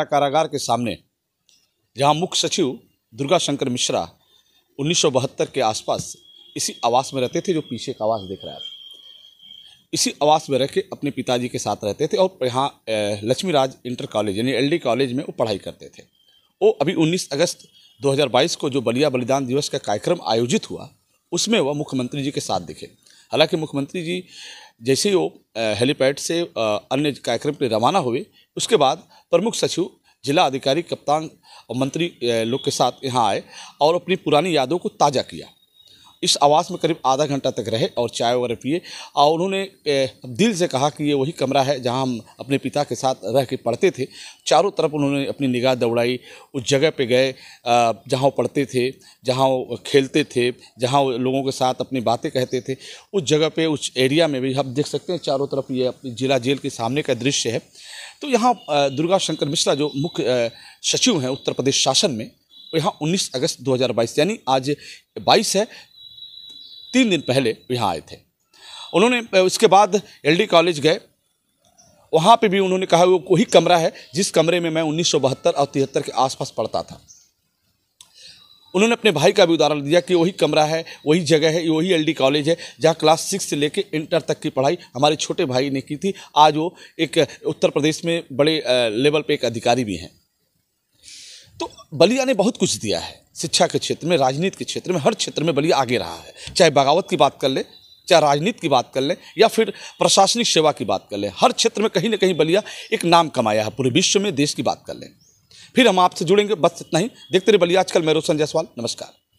जिला कारागार के सामने जहां मुख्य सचिव दुर्गा शंकर मिश्रा उन्नीस के आसपास इसी आवास में रहते थे जो पीछे का आवास देख रहा है इसी आवास में रह के अपने पिताजी के साथ रहते थे और यहाँ लक्ष्मी राज इंटर कॉलेज यानी एलडी कॉलेज में वो पढ़ाई करते थे वो अभी 19 अगस्त 2022 को जो बलिया बलिदान दिवस का कार्यक्रम आयोजित हुआ उसमें वह मुख्यमंत्री जी के साथ दिखे हालांकि मुख्यमंत्री जी जैसे ही वो हेलीपैड से अन्य कार्यक्रम के रवाना हुए उसके बाद प्रमुख सचिव जिला अधिकारी कप्तान और मंत्री लोग के साथ यहाँ आए और अपनी पुरानी यादों को ताज़ा किया इस आवास में करीब आधा घंटा तक रहे और चाय वगैरह पिए और उन्होंने दिल से कहा कि ये वही कमरा है जहाँ हम अपने पिता के साथ रह के पढ़ते थे चारों तरफ उन्होंने अपनी निगाह दौड़ाई उस जगह पे गए जहाँ वो पढ़ते थे जहाँ वो खेलते थे जहाँ लोगों के साथ अपनी बातें कहते थे उस जगह पे उस एरिया में भी हम देख सकते हैं चारों तरफ ये अपनी जिला जेल के सामने का दृश्य है तो यहाँ दुर्गा शंकर मिश्रा जो मुख्य सचिव हैं उत्तर प्रदेश शासन में यहाँ 19 अगस्त 2022 यानी आज 22 है तीन दिन पहले यहाँ आए थे उन्होंने उसके बाद एलडी कॉलेज गए वहाँ पे भी उन्होंने कहा वो वही कमरा है जिस कमरे में मैं उन्नीस और तिहत्तर के आसपास पढ़ता था उन्होंने अपने भाई का भी उदाहरण दिया कि वही कमरा है वही जगह है वही एलडी कॉलेज है जहाँ क्लास सिक्स से लेकर इंटर तक की पढ़ाई हमारे छोटे भाई ने की थी आज वो एक उत्तर प्रदेश में बड़े लेवल पे एक अधिकारी भी हैं तो बलिया ने बहुत कुछ दिया है शिक्षा के क्षेत्र में राजनीति के क्षेत्र में हर क्षेत्र में बलिया आगे रहा है चाहे बगावत की बात कर ले चाहे राजनीति की बात कर लें या फिर प्रशासनिक सेवा की बात कर लें हर क्षेत्र में कहीं ना कहीं बलिया एक नाम कमाया है पूरे विश्व में देश की बात कर लें फिर हम आपसे जुड़ेंगे बस इतना ही देखते रहे बलिया आजकल मैं रोशन जायसवाल नमस्कार